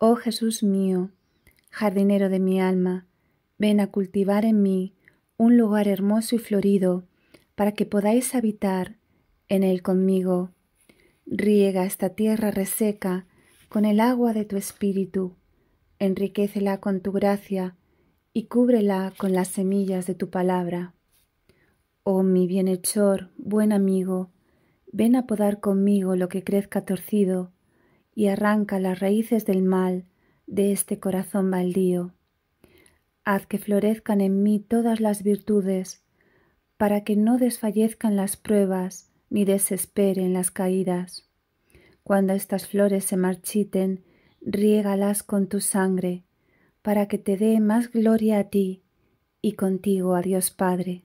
Oh Jesús mío, jardinero de mi alma, ven a cultivar en mí un lugar hermoso y florido, para que podáis habitar en él conmigo. Riega esta tierra reseca con el agua de tu espíritu, enriquecela con tu gracia y cúbrela con las semillas de tu palabra. Oh mi bienhechor, buen amigo, ven a podar conmigo lo que crezca torcido y arranca las raíces del mal de este corazón baldío. Haz que florezcan en mí todas las virtudes, para que no desfallezcan las pruebas ni desesperen las caídas. Cuando estas flores se marchiten, riégalas con tu sangre, para que te dé más gloria a ti y contigo a Dios Padre.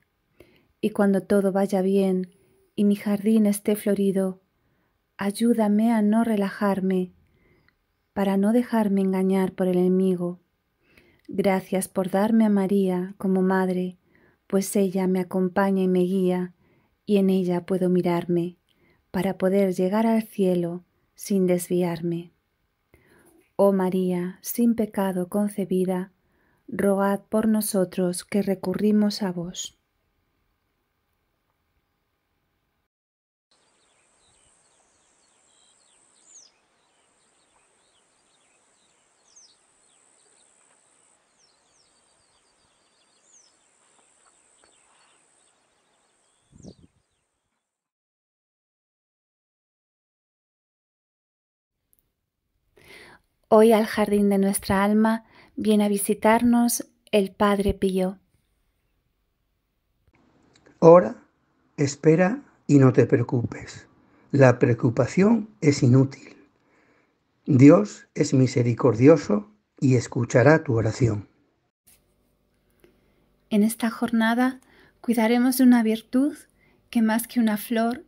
Y cuando todo vaya bien y mi jardín esté florido, Ayúdame a no relajarme, para no dejarme engañar por el enemigo. Gracias por darme a María como madre, pues ella me acompaña y me guía, y en ella puedo mirarme, para poder llegar al cielo sin desviarme. Oh María, sin pecado concebida, rogad por nosotros que recurrimos a vos. Hoy al jardín de nuestra alma viene a visitarnos el Padre Pío. Ora, espera y no te preocupes. La preocupación es inútil. Dios es misericordioso y escuchará tu oración. En esta jornada cuidaremos de una virtud que más que una flor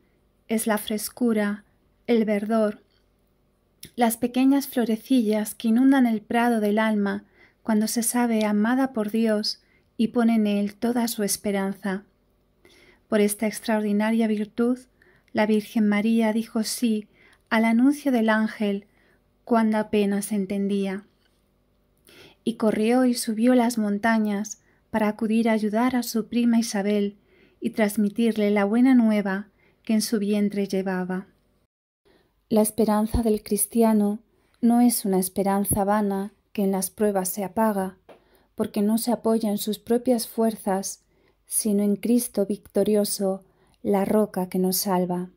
es la frescura, el verdor, las pequeñas florecillas que inundan el prado del alma cuando se sabe amada por Dios y pone en él toda su esperanza. Por esta extraordinaria virtud, la Virgen María dijo sí al anuncio del ángel cuando apenas entendía. Y corrió y subió las montañas para acudir a ayudar a su prima Isabel y transmitirle la buena nueva que en su vientre llevaba. La esperanza del cristiano no es una esperanza vana que en las pruebas se apaga, porque no se apoya en sus propias fuerzas, sino en Cristo victorioso, la roca que nos salva.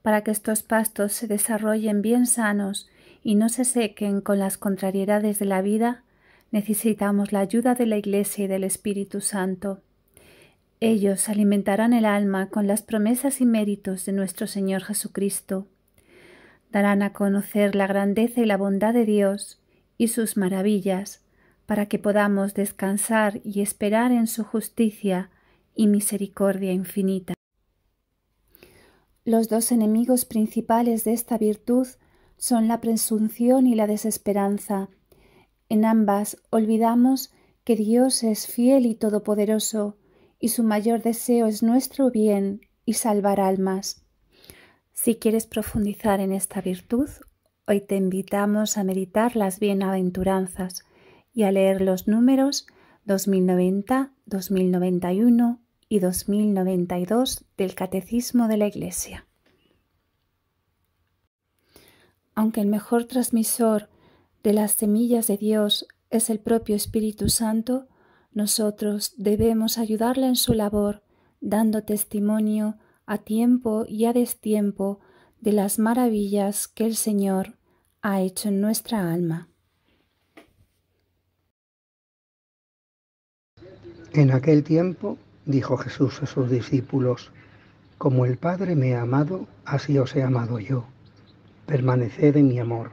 Para que estos pastos se desarrollen bien sanos y no se sequen con las contrariedades de la vida, necesitamos la ayuda de la Iglesia y del Espíritu Santo. Ellos alimentarán el alma con las promesas y méritos de nuestro Señor Jesucristo. Darán a conocer la grandeza y la bondad de Dios y sus maravillas, para que podamos descansar y esperar en su justicia y misericordia infinita. Los dos enemigos principales de esta virtud son la presunción y la desesperanza. En ambas olvidamos que Dios es fiel y todopoderoso, y su mayor deseo es nuestro bien y salvar almas. Si quieres profundizar en esta virtud, hoy te invitamos a meditar las bienaventuranzas y a leer los números 2090, 2091 y 2092 del Catecismo de la Iglesia. Aunque el mejor transmisor de las semillas de Dios es el propio Espíritu Santo, nosotros debemos ayudarle en su labor, dando testimonio a tiempo y a destiempo de las maravillas que el Señor ha hecho en nuestra alma. En aquel tiempo dijo Jesús a sus discípulos, Como el Padre me ha amado, así os he amado yo. Permaneced en mi amor.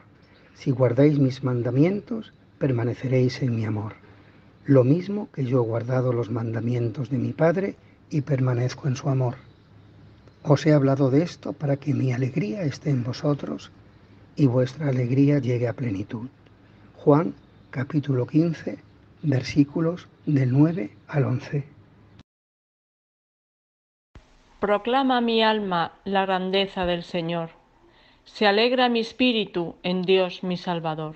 Si guardáis mis mandamientos, permaneceréis en mi amor lo mismo que yo he guardado los mandamientos de mi Padre y permanezco en su amor. Os he hablado de esto para que mi alegría esté en vosotros y vuestra alegría llegue a plenitud. Juan capítulo 15 versículos del 9 al 11. Proclama mi alma la grandeza del Señor. Se alegra mi espíritu en Dios mi Salvador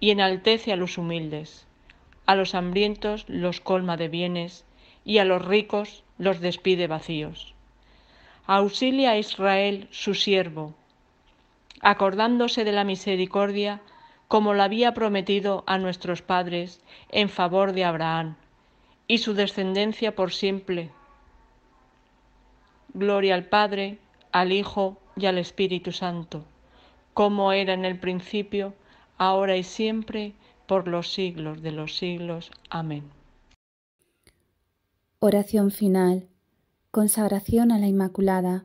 y enaltece a los humildes. A los hambrientos los colma de bienes y a los ricos los despide vacíos. Auxilia a Israel, su siervo, acordándose de la misericordia como la había prometido a nuestros padres en favor de Abraham y su descendencia por siempre. Gloria al Padre, al Hijo y al Espíritu Santo, como era en el principio, ahora y siempre, por los siglos de los siglos. Amén. Oración final. Consagración a la Inmaculada.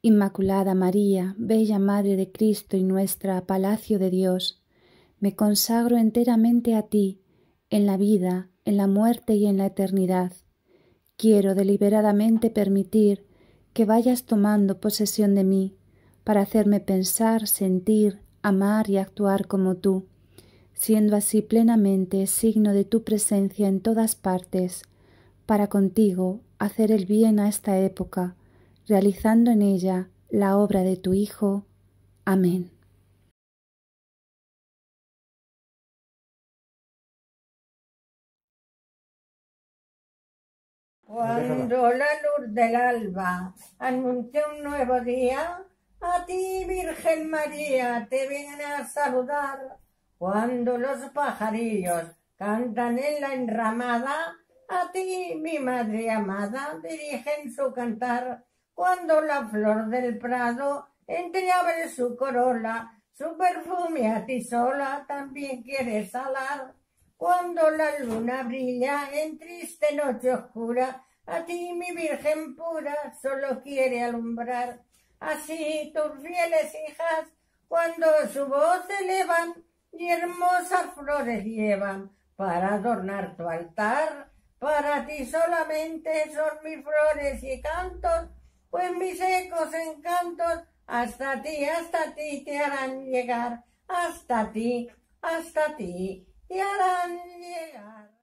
Inmaculada María, Bella Madre de Cristo y nuestra Palacio de Dios, me consagro enteramente a ti, en la vida, en la muerte y en la eternidad. Quiero deliberadamente permitir que vayas tomando posesión de mí, para hacerme pensar, sentir, amar y actuar como tú, siendo así plenamente signo de tu presencia en todas partes, para contigo hacer el bien a esta época, realizando en ella la obra de tu Hijo. Amén. Cuando la luz del alba anunció un nuevo día, a ti, Virgen María, te vienen a saludar. Cuando los pajarillos cantan en la enramada, a ti, mi madre amada, dirigen su cantar. Cuando la flor del prado entreabre su corola, su perfume a ti sola también quiere salar. Cuando la luna brilla en triste noche oscura, a ti, mi Virgen pura, solo quiere alumbrar así tus fieles hijas, cuando su voz elevan y hermosas flores llevan para adornar tu altar. Para ti solamente son mis flores y cantos, pues mis ecos encantos hasta ti, hasta ti te harán llegar, hasta ti, hasta ti te harán llegar.